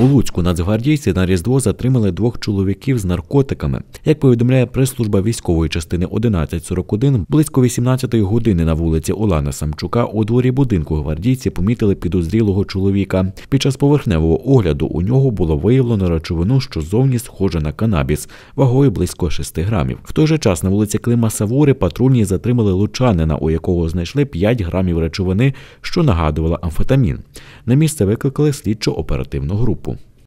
У Луцьку нацгвардійці на Різдво затримали двох чоловіків з наркотиками. Як повідомляє прес-служба військової частини 1141, близько 18-ї години на вулиці Олана Самчука у дворі будинку гвардійці помітили підозрілого чоловіка. Під час поверхневого огляду у нього було виявлено речовину, що зовні схоже на канабіс, вагою близько 6 грамів. В той же час на вулиці Клима Савури патрульні затримали лучанина, у якого знайшли 5 грамів речовини, що нагадувала амфетамін. На місце викликали слідчо оперативну групу.